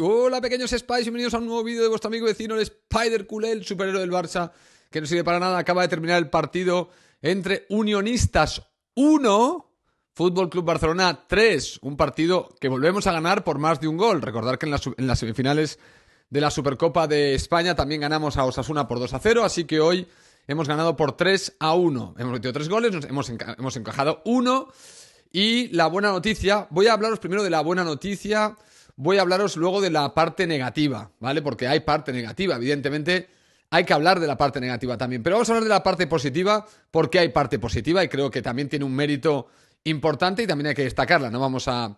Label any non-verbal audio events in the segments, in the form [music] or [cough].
Hola pequeños Spies, bienvenidos a un nuevo vídeo de vuestro amigo vecino, el Spider cool el superhéroe del Barça, que no sirve para nada, acaba de terminar el partido entre Unionistas 1, Fútbol Club Barcelona 3, un partido que volvemos a ganar por más de un gol. Recordar que en las, semifinales de la Supercopa de España también ganamos a Osasuna por 2 a 0, así que hoy hemos ganado por 3 a 1. Hemos metido 3 goles, hemos, hemos encajado 1. Y la buena noticia, voy a hablaros primero de la buena noticia voy a hablaros luego de la parte negativa, ¿vale? Porque hay parte negativa, evidentemente hay que hablar de la parte negativa también, pero vamos a hablar de la parte positiva porque hay parte positiva y creo que también tiene un mérito importante y también hay que destacarla, no vamos a,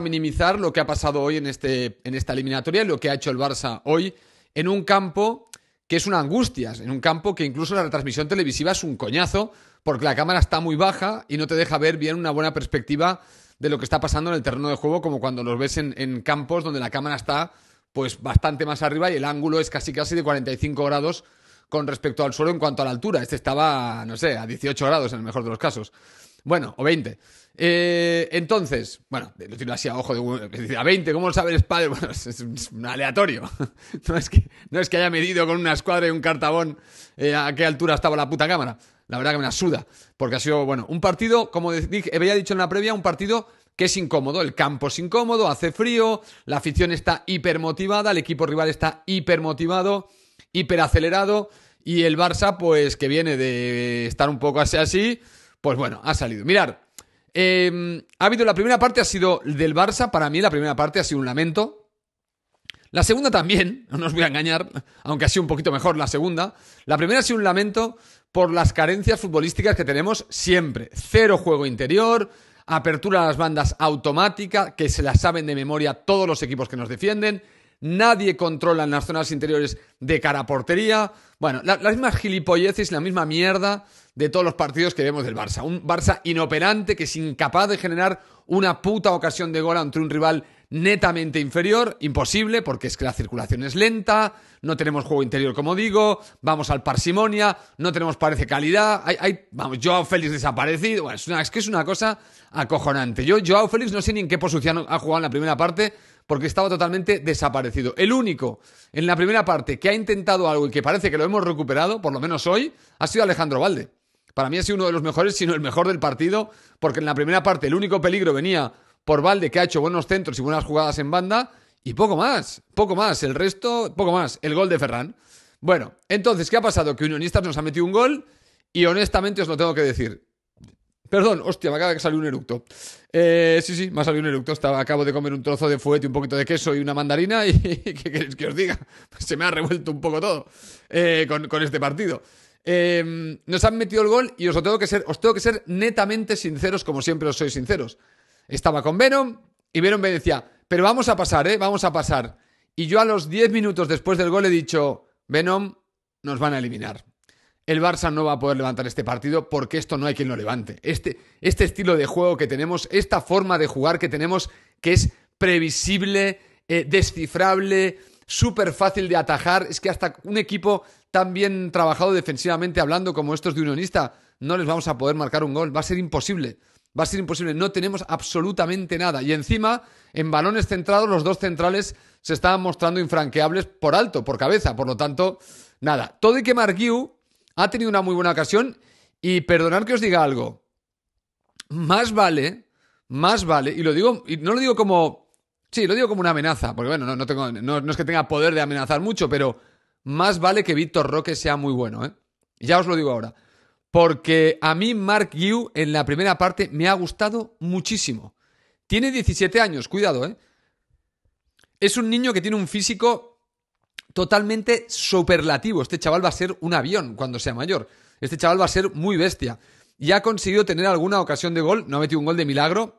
minimizar lo que ha pasado hoy en, este, en esta eliminatoria, y lo que ha hecho el Barça hoy en un campo que es una angustia, en un campo que incluso la retransmisión televisiva es un coñazo porque la cámara está muy baja y no te deja ver bien una buena perspectiva de lo que está pasando en el terreno de juego, como cuando los ves en, campos donde la cámara está pues bastante más arriba y el ángulo es casi casi de 45 grados con respecto al suelo en cuanto a la altura. Este estaba, no sé, a 18 grados en el mejor de los casos. Bueno, o 20. Eh, entonces, bueno, lo tiro así a ojo de a 20, ¿cómo lo sabe el Spider? [laughs] Bueno, es, un aleatorio. [laughs] No es, que, no es que haya medido con una escuadra y un cartabón eh, a qué altura estaba la puta cámara la verdad que me suda, porque ha sido, bueno, un partido, como había dicho en la previa, un partido que es incómodo, el campo es incómodo, hace frío, la afición está hipermotivada, el equipo rival está hipermotivado, hiperacelerado, y el Barça, pues que viene de estar un poco así, así pues bueno, ha salido. Mirar, em, ha habido la primera parte, ha sido del Barça, para mí la primera parte ha sido un lamento. La segunda también, [laughs] no os voy a engañar, aunque ha sido un poquito mejor la segunda. La primera ha sido un lamento por las carencias futbolísticas que tenemos siempre. Cero juego interior, apertura a las bandas automática, que se las saben de memoria todos los equipos que nos defienden, nadie controla en las zonas interiores de cara a portería. Bueno, la, las mismas gilipolleces, la misma mierda de todos los partidos que vemos del Barça. Un Barça inoperante que es incapaz de generar una puta ocasión de gol ante un rival netamente inferior, imposible, porque es que la circulación es lenta, no tenemos juego interior, como digo, vamos al parsimonia, no tenemos, parece, calidad, hay, hay, vamos, Joao Félix desaparecido, bueno, es, es que es una cosa acojonante. Yo, Joao Félix, no sé ni en qué posición ha jugado en la primera parte, porque estaba totalmente desaparecido. El único en la primera parte que ha intentado algo y que parece que lo hemos recuperado, por lo menos hoy, ha sido Alejandro Valde. Para mí ha sido uno de los mejores, sino el mejor del partido, porque en la primera parte el único peligro venía por Valde, que ha hecho buenos centros y buenas jugadas en banda, y poco más, poco más, el resto, poco más, el gol de Ferran. Bueno, entonces, ¿qué ha pasado? Que Unionistas nos ha metido un gol y honestamente os lo tengo que decir, Perdón, hostia, me acaba de salir un eructo. Eh, sí, sí, me ha salido un eructo. Estaba, acabo de comer un trozo de fuete, un poquito de queso y una mandarina. ¿Y [laughs] qué queréis que os diga? [laughs] Se me ha revuelto un poco todo eh, con, este partido. Em, nos han metido el gol y os tengo, que ser, os tengo que ser netamente sinceros, como siempre os soy sinceros. Estaba con Venom y Venom me decía, pero vamos a pasar, ¿eh? Vamos a pasar. Y yo a los 10 minutos después del gol he dicho, Venom, nos van a eliminar el Barça no va a poder levantar este partido porque esto no hay quien lo levante. Este, este estilo de juego que tenemos, esta forma de jugar que tenemos, que es previsible, eh, descifrable, súper fácil de atajar, es que hasta un equipo tan bien trabajado defensivamente hablando como estos de Unionista, no les vamos a poder marcar un gol, va a ser imposible. Va a ser imposible, no tenemos absolutamente nada. Y encima, en balones centrados, los dos centrales se estaban mostrando infranqueables por alto, por cabeza. Por lo tanto, nada. Todo y que Marguiu ha tenido una muy buena ocasión y perdonad que os diga algo, más vale, más vale, y lo digo, y no lo digo como, sí, lo digo como una amenaza, porque bueno, no, tengo, no, es que tenga poder de amenazar mucho, pero más vale que Víctor Roque sea muy bueno, ¿eh? Ya os lo digo ahora. Porque a mí Mark Yu en la primera parte me ha gustado muchísimo. Tiene 17 años, cuidado, ¿eh? Es un niño que tiene un físico totalmente superlativo. Este chaval va a ser un avión cuando sea mayor. Este chaval va a ser muy bestia. Y ha conseguido tener alguna ocasión de gol, no ha metido un gol de milagro.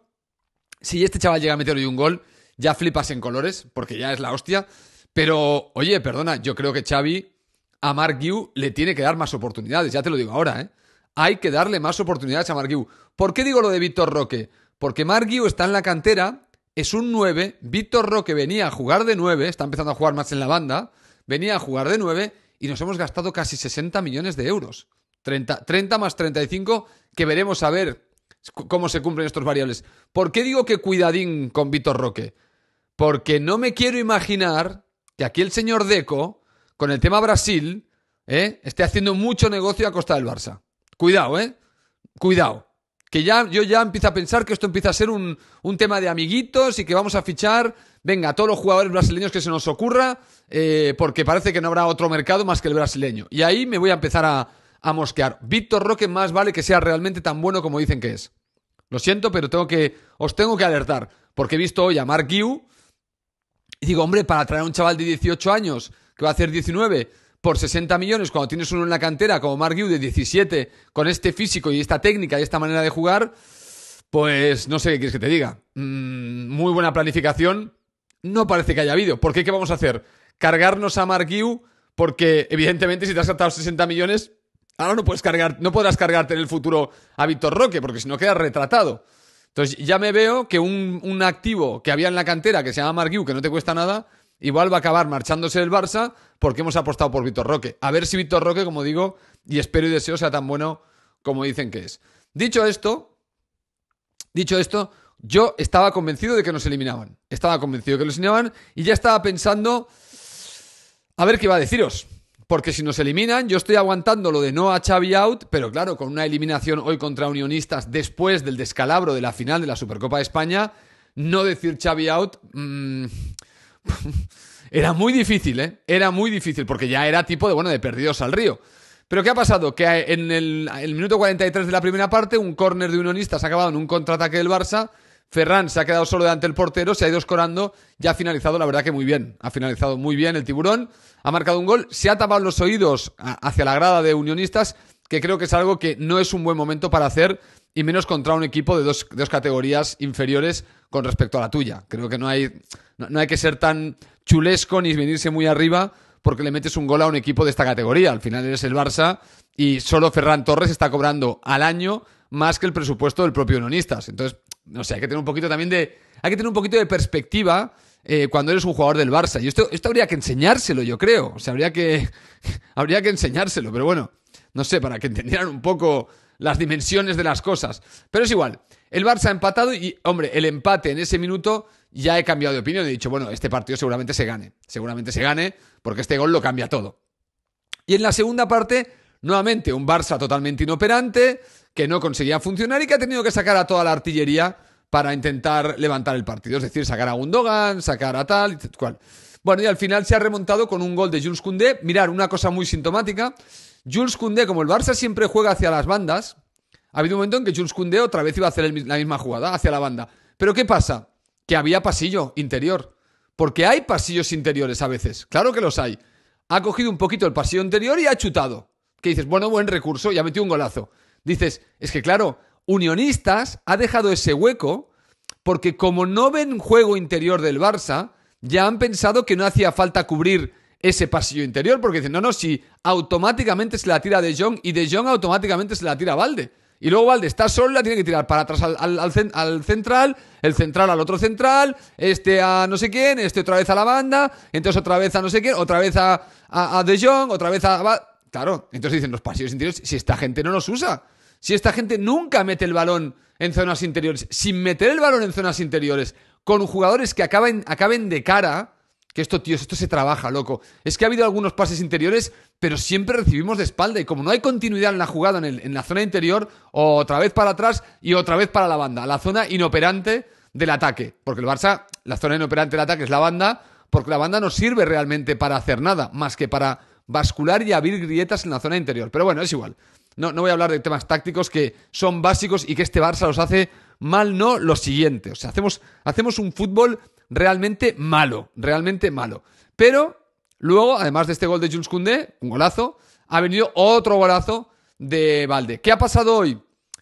Si este chaval llega a meter hoy un gol, ya flipas en colores, porque ya es la hostia. Pero, oye, perdona, yo creo que Xavi a Mark Yu le tiene que dar más oportunidades, ya te lo digo ahora, ¿eh? Hay que darle más oportunidades a Mark ¿Por qué digo lo de Víctor Roque? Porque Mark está en la cantera, es un 9, Víctor Roque venía a jugar de 9, está empezando a jugar más en la banda, venía a jugar de nueve y nos hemos gastado casi 60 millones de euros. 30, treinta más 35, que veremos a ver cómo se cumplen estos variables. ¿Por qué digo que cuidadín con Vitor Roque? Porque no me quiero imaginar que aquí el señor Deco, con el tema Brasil, ¿eh? esté haciendo mucho negocio a costa del Barça. Cuidado, ¿eh? Cuidado. Que ya, yo ya empiezo a pensar que esto empieza a ser un, un tema de amiguitos y que vamos a fichar venga, a todos los jugadores brasileños que se nos ocurra, eh, porque parece que no habrá otro mercado más que el brasileño. Y ahí me voy a empezar a, mosquear. Víctor Roque más vale que sea realmente tan bueno como dicen que es. Lo siento, pero tengo que, os tengo que alertar, porque he visto hoy a Mark Giu y digo, hombre, para traer a un chaval de 18 años que va a hacer 19 por 60 millones cuando tienes uno en la cantera como Mark Giu de 17 con este físico y esta técnica y esta manera de jugar, pues no sé qué quieres que te diga. Mm, muy buena planificación, no parece que haya habido. ¿Por qué? ¿Qué vamos a hacer? ¿Cargarnos a Mark Porque, evidentemente, si te has gastado 60 millones, ahora no puedes cargar, no podrás cargarte en el futuro a Víctor Roque, porque si no queda retratado. Entonces, ya me veo que un, activo que había en la cantera que se llama Mark que no te cuesta nada, igual va a acabar marchándose del Barça porque hemos apostado por Víctor Roque. A ver si Víctor Roque, como digo, y espero y deseo sea tan bueno como dicen que es. Dicho esto, dicho esto, yo estaba convencido de que nos eliminaban. Estaba convencido de que nos eliminaban y ya estaba pensando a ver qué iba a deciros. Porque si nos eliminan, yo estoy aguantando lo de no a Chavi out, pero claro, con una eliminación hoy contra Unionistas después del descalabro de la final de la Supercopa de España, no decir Chavi out mm, [laughs] era muy difícil, ¿eh? Era muy difícil, porque ya era tipo de, bueno, de perdidos al río. Pero ¿qué ha pasado? Que en el, el minuto 43 de la primera parte, un córner de Unionistas ha acabado en un contraataque del Barça Ferran se ha quedado solo delante del portero, se ha ido escorando y ha finalizado, la verdad que muy bien. Ha finalizado muy bien el tiburón, ha marcado un gol, se ha tapado los oídos hacia la grada de unionistas, que creo que es algo que no es un buen momento para hacer, y menos contra un equipo de dos, categorías inferiores con respecto a la tuya. Creo que no hay, no hay que ser tan chulesco ni venirse muy arriba porque le metes un gol a un equipo de esta categoría. Al final eres el Barça y solo Ferran Torres está cobrando al año más que el presupuesto del propio Unionistas. Entonces, no sé, hay que tener un poquito también de. Hay que tener un poquito de perspectiva eh, cuando eres un jugador del Barça. Y esto, esto habría que enseñárselo, yo creo. O sea, habría que. [laughs] habría que enseñárselo, pero bueno, no sé, para que entendieran un poco las dimensiones de las cosas. Pero es igual. El Barça ha empatado y, hombre, el empate en ese minuto ya he cambiado de opinión. He dicho, bueno, este partido seguramente se gane. Seguramente se gane porque este gol lo cambia todo. Y en la segunda parte Nuevamente, un Barça totalmente inoperante, que no conseguía funcionar y que ha tenido que sacar a toda la artillería para intentar levantar el partido. Es decir, sacar a Gundogan, sacar a tal, y cual. Bueno, y al final se ha remontado con un gol de Jules Koundé. Mirar, una cosa muy sintomática. Jules Koundé, como el Barça siempre juega hacia las bandas, ha habido un momento en que Jules Koundé otra vez iba a hacer la misma jugada, hacia la banda. Pero ¿qué pasa? Que había pasillo interior. Porque hay pasillos interiores a veces. Claro que los hay. Ha cogido un poquito el pasillo interior y ha chutado que dices, bueno, buen recurso, ya metió un golazo. Dices, es que claro, Unionistas ha dejado ese hueco porque como no ven juego interior del Barça, ya han pensado que no hacía falta cubrir ese pasillo interior, porque dicen, no, no, si automáticamente se la tira De Jong y De Jong automáticamente se la tira Valde. Y luego Valde está solo, la tiene que tirar para atrás al, central, el central al otro central, este a no sé quién, este otra vez a la banda, entonces otra vez a no sé quién, otra vez a, a De Jong, otra vez a... Claro, entonces dicen los pasillos interiores, si esta gente no los usa, si esta gente nunca mete el balón en zonas interiores, sin meter el balón en zonas interiores, con jugadores que acaben, acaben de cara, que esto, tío, esto se trabaja, loco. Es que ha habido algunos pases interiores, pero siempre recibimos de espalda. Y como no hay continuidad en la jugada en, la zona interior, otra vez para atrás y otra vez para la banda. La zona inoperante del ataque. Porque el Barça, la zona inoperante del ataque es la banda, porque la banda no sirve realmente para hacer nada, más que para vascular y abrir grietas en la zona interior. Pero bueno, es igual. No, no voy a hablar de temas tácticos que son básicos y que este Barça los hace mal, no lo siguiente. O sea, hacemos, hacemos un fútbol realmente malo, realmente malo. Pero luego, además de este gol de Jules Koundé, un golazo, ha venido otro golazo de Valde. ¿Qué ha pasado hoy?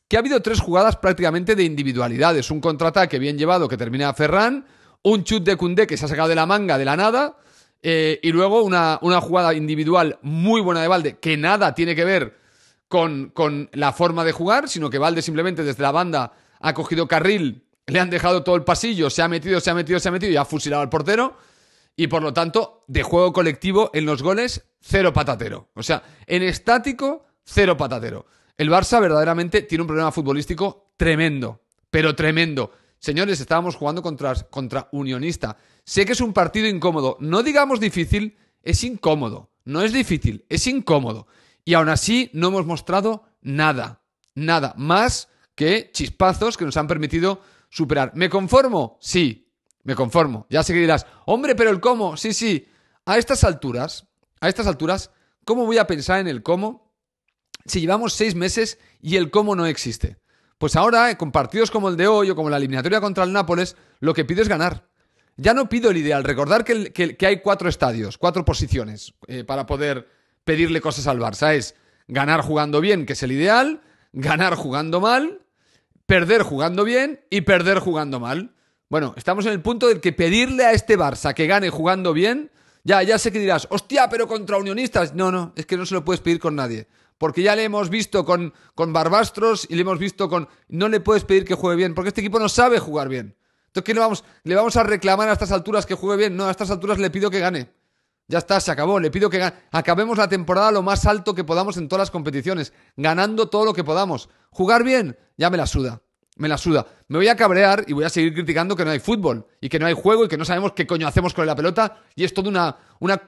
Que ha habido tres jugadas prácticamente de individualidades. Un contraataque bien llevado que termina Ferran, un chut de Koundé que se ha sacado de la manga de la nada, eh, y luego una, jugada individual muy buena de Valde, que nada tiene que ver con, la forma de jugar, sino que Valde simplemente desde la banda ha cogido carril, le han dejado todo el pasillo, se ha metido, se ha metido, se ha metido y ha fusilado al portero. Y por lo tanto, de juego colectivo en los goles, cero patatero. O sea, en estático, cero patatero. El Barça verdaderamente tiene un problema futbolístico tremendo, pero tremendo. Señores, estábamos jugando contra Unionista. Sé que es un partido incómodo. No digamos difícil, es incómodo. No es difícil, es incómodo. Y aún así no hemos mostrado nada. Nada más que chispazos que nos han permitido superar. ¿Me conformo? Sí, me conformo. Ya sé que dirás, hombre, pero el cómo, sí, sí. A estas alturas, a estas alturas, ¿cómo voy a pensar en el cómo si llevamos seis meses y el cómo no existe? Pues ahora, eh, con partidos como el de hoy o como la eliminatoria contra el Nápoles, lo que pido es ganar. Ya no pido el ideal. Recordar que, hay cuatro estadios, cuatro posiciones eh, para poder pedirle cosas al Barça. Es ganar jugando bien, que es el ideal, ganar jugando mal, perder jugando bien y perder jugando mal. Bueno, estamos en el punto del que pedirle a este Barça que gane jugando bien, ya, ya sé que dirás, hostia, pero contra unionistas. No, no, es que no se lo puedes pedir con nadie. Porque ya le hemos visto con, con Barbastros y le hemos visto con... No le puedes pedir que juegue bien, porque este equipo no sabe jugar bien. Entonces, ¿qué le vamos, le vamos a reclamar a estas alturas que juegue bien? No, a estas alturas le pido que gane. Ya está, se acabó. Le pido que gane. acabemos la temporada lo más alto que podamos en todas las competiciones, ganando todo lo que podamos. Jugar bien, ya me la suda. Me la suda. Me voy a cabrear y voy a seguir criticando que no hay fútbol y que no hay juego y que no sabemos qué coño hacemos con la pelota y es toda una,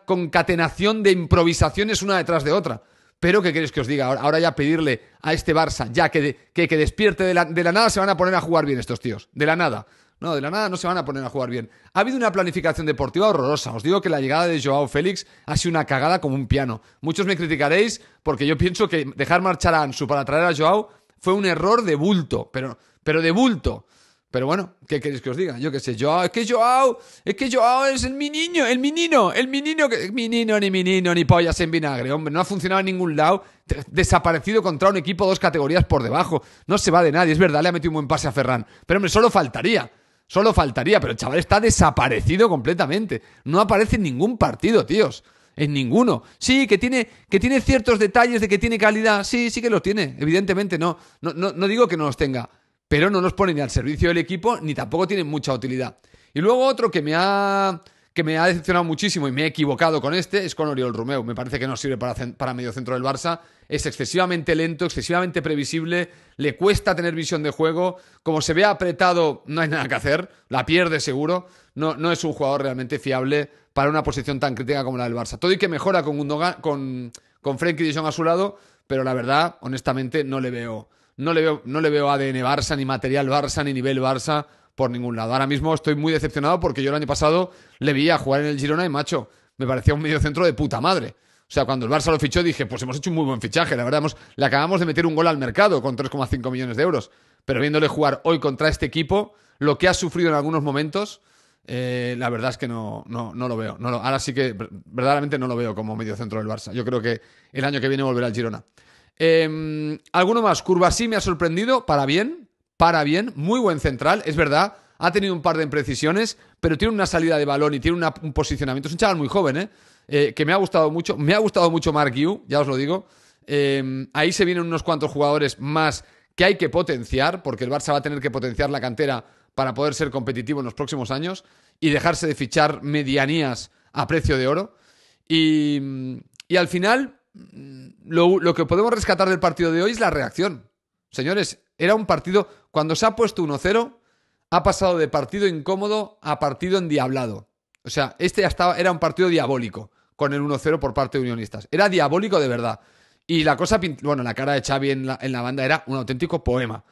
concatenación de improvisaciones una detrás de otra. Pero, ¿qué queréis que os diga? Ahora, ya pedirle a este Barça, ya que, despierte de la nada, se van a poner a jugar bien estos tíos. De la nada. No, de la nada no se van a poner a jugar bien. Ha habido una planificación deportiva horrorosa. Os digo que la llegada de Joao Félix ha sido una cagada como un piano. Muchos me criticaréis porque yo pienso que dejar marchar a Ansu para traer a Joao fue un error de bulto, pero, pero de bulto. Pero bueno, ¿qué queréis que os diga? Yo qué sé, Joao, es que Joao, es que Joao es el mi niño, el minino, el minino, que, minino, ni minino, ni pollas en vinagre, hombre, no ha funcionado en ningún lado, desaparecido contra un equipo dos categorías por debajo, no se va de nadie, es verdad, le ha metido un buen pase a Ferran, pero hombre, solo faltaría. Solo faltaría, pero el chaval está desaparecido completamente. No aparece en ningún partido, tíos. En ninguno. Sí, que tiene, que tiene ciertos detalles de que tiene calidad. Sí, sí que los tiene. Evidentemente, no. No, no, no digo que no los tenga. Pero no los pone ni al servicio del equipo, ni tampoco tiene mucha utilidad. Y luego otro que me ha que me ha decepcionado muchísimo y me he equivocado con este es con Oriol Romeu. Me parece que no sirve para, medio centro del Barça. Es excesivamente lento, excesivamente previsible, le cuesta tener visión de juego. Como se ve apretado, no hay nada que hacer, la pierde seguro. No, es un jugador realmente fiable para una posición tan crítica como la del Barça. Todo y que mejora con, con, con Frenkie de a su lado, pero la verdad, honestamente, no le veo. No le veo, no le veo ADN Barça, ni material Barça, ni nivel Barça por ningún lado. Ahora mismo estoy muy decepcionado porque yo el año pasado le vi a jugar en el Girona y, macho, me parecía un medio centro de puta madre. O sea, cuando el Barça lo fichó dije, pues hemos hecho un muy buen fichaje, la verdad, le acabamos de meter un gol al mercado con 3,5 millones de euros. Pero viéndole jugar hoy contra este equipo, lo que ha sufrido en algunos momentos, eh, la verdad es que no, no, lo veo. No ahora sí que verdaderamente no lo veo como medio centro del Barça. Yo creo que el año que viene volverá al Girona. Em, ¿Alguno más? Curva sí me ha sorprendido, para bien, para bien, muy buen central, es verdad, ha tenido un par de imprecisiones, pero tiene una salida de balón y tiene un posicionamiento. Es un chaval muy joven, ¿eh? ¿eh? que me ha gustado mucho. Me ha gustado mucho Mark Yu, ya os lo digo. Eh, ahí se vienen unos cuantos jugadores más que hay que potenciar, porque el Barça va a tener que potenciar la cantera para poder ser competitivo en los próximos años y dejarse de fichar medianías a precio de oro. Y, al final, mm, lo que podemos rescatar del partido de hoy es la reacción. Señores, era un partido cuando se ha puesto 1-0, ha pasado de partido incómodo a partido endiablado. O sea, este ya estaba, era un partido diabólico con el 1-0 por parte de Unionistas. Era diabólico de verdad. Y la cosa, bueno, la cara de Xavi en la, banda era un auténtico poema.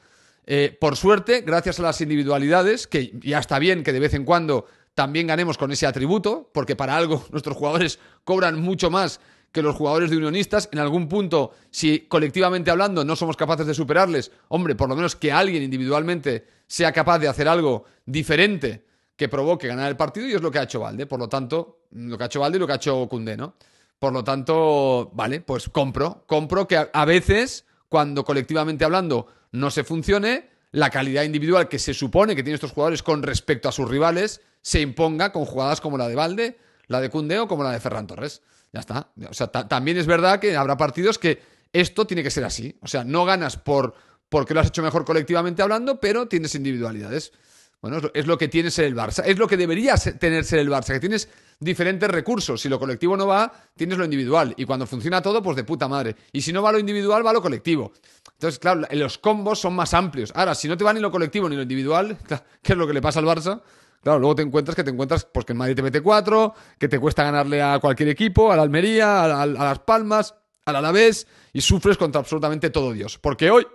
Eh, por suerte, gracias a las individualidades, que ya está bien que de vez en cuando también ganemos con ese atributo, porque para algo [laughs] nuestros jugadores cobran mucho más que los jugadores de unionistas, en algún punto, si colectivamente hablando no somos capaces de superarles, hombre, por lo menos que alguien individualmente sea capaz de hacer algo diferente que provoque ganar el partido y es lo que ha hecho Valde, por lo tanto, mm, lo que ha hecho Valde y lo que ha hecho Cundé, ¿no? Por lo tanto, vale, pues compro, compro que a veces, cuando colectivamente hablando no se funcione, la calidad individual que se supone que tienen estos jugadores con respecto a sus rivales se imponga con jugadas como la de Valde, la de Cundé o como la de Ferran Torres. Ya está. O sea, también es verdad que habrá partidos que esto tiene que ser así. O sea, no ganas por porque lo has hecho mejor colectivamente hablando, pero tienes individualidades. Bueno, es lo que tiene ser el Barça. Es lo que debería tener ser el Barça, que tienes diferentes recursos. Si lo colectivo no va, tienes lo individual. Y cuando funciona todo, pues de puta madre. Y si no va lo individual, va lo colectivo. Entonces, claro, los combos son más amplios. Ahora, si no te va ni lo colectivo ni lo individual, [laughs] ¿qué es lo que le pasa al Barça? Claro, luego te encuentras que te encuentras ...porque que el Madrid te mete cuatro, que te cuesta ganarle a cualquier equipo, a la Almería, a, Las Palmas, al Alavés, y sufres contra absolutamente todo Dios. Porque hoy,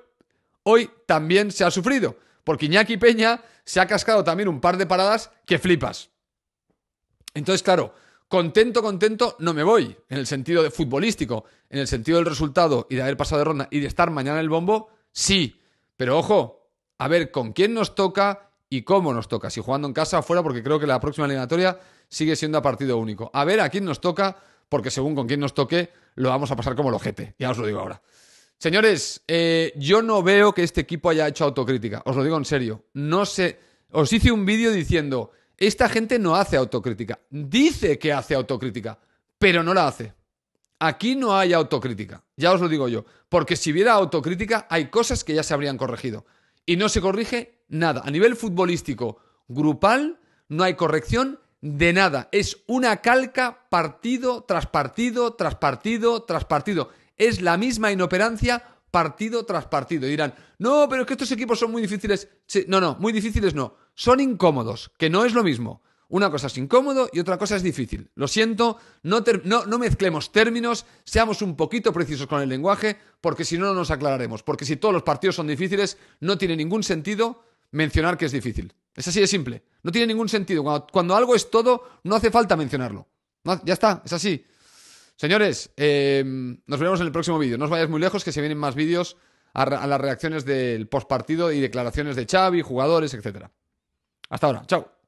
hoy también se ha sufrido. Porque Iñaki Peña se ha cascado también un par de paradas que flipas. Entonces, claro, contento, contento no me voy, en el sentido de futbolístico, en el sentido del resultado y de haber pasado de ronda y de estar mañana en el bombo, sí. Pero ojo, a ver con quién nos toca y cómo nos toca, si jugando en casa o fuera, porque creo que la próxima eliminatoria sigue siendo a partido único. A ver a quién nos toca, porque según con quién nos toque, lo vamos a pasar como lo ojete. Ya os lo digo ahora. Señores, eh, yo no veo que este equipo haya hecho autocrítica. Os lo digo en serio. No sé. Os hice un vídeo diciendo: esta gente no hace autocrítica. Dice que hace autocrítica, pero no la hace. Aquí no hay autocrítica. Ya os lo digo yo. Porque si hubiera autocrítica, hay cosas que ya se habrían corregido y no se corrige nada. A nivel futbolístico, grupal, no hay corrección de nada. Es una calca partido tras partido, tras partido, tras partido. Es la misma inoperancia partido tras partido. Y dirán, no, pero es que estos equipos son muy difíciles. no, no, muy difíciles no. Son incómodos, que no es lo mismo. Una cosa es incómodo y otra cosa es difícil. Lo siento, no, mezclemos términos, seamos un poquito precisos con el lenguaje, porque si no, no nos aclararemos. Porque si todos los partidos son difíciles, no tiene ningún sentido mencionar que es difícil. Es así de simple. No tiene ningún sentido. Cuando, algo es todo, no hace falta mencionarlo. ya está, es así. Señores, em, nos veremos en el próximo vídeo. No os vayáis muy lejos, que se vienen más vídeos a, las reacciones del postpartido y declaraciones de Xavi, jugadores, etc. Hasta ahora. Chao.